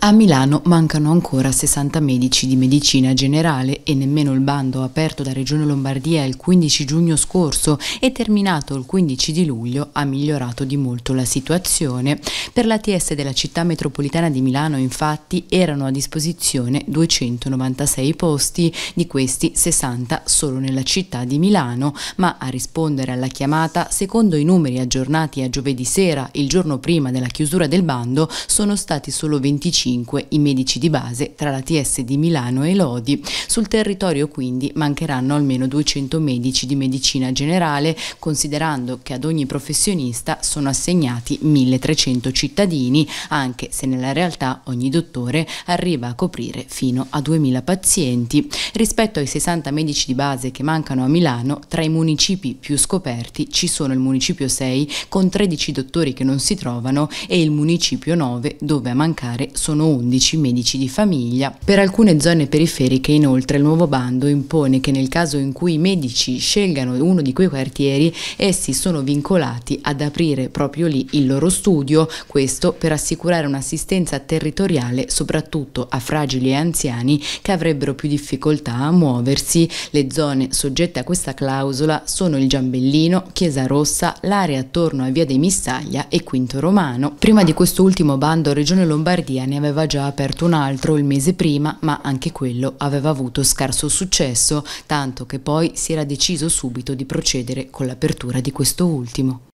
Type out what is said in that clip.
A Milano mancano ancora 60 medici di medicina generale e nemmeno il bando aperto da Regione Lombardia il 15 giugno scorso e terminato il 15 di luglio ha migliorato di molto la situazione. Per l'ATS della città metropolitana di Milano infatti erano a disposizione 296 posti, di questi 60 solo nella città di Milano, ma a rispondere alla chiamata, secondo i numeri aggiornati a giovedì sera, il giorno prima della chiusura del bando, sono stati solo 25 5 i medici di base tra la TS di Milano e Lodi. Sul territorio quindi mancheranno almeno 200 medici di medicina generale, considerando che ad ogni professionista sono assegnati 1300 cittadini, anche se nella realtà ogni dottore arriva a coprire fino a 2000 pazienti. Rispetto ai 60 medici di base che mancano a Milano, tra i municipi più scoperti ci sono il municipio 6 con 13 dottori che non si trovano e il municipio 9 dove a mancare sono sono 11 medici di famiglia. Per alcune zone periferiche inoltre il nuovo bando impone che nel caso in cui i medici scelgano uno di quei quartieri, essi sono vincolati ad aprire proprio lì il loro studio, questo per assicurare un'assistenza territoriale soprattutto a fragili e anziani che avrebbero più difficoltà a muoversi. Le zone soggette a questa clausola sono il Giambellino, Chiesa Rossa, l'area attorno a Via dei Missaglia e Quinto Romano. Prima di quest'ultimo bando Regione Lombardia ne aveva aveva già aperto un altro il mese prima, ma anche quello aveva avuto scarso successo, tanto che poi si era deciso subito di procedere con l'apertura di questo ultimo.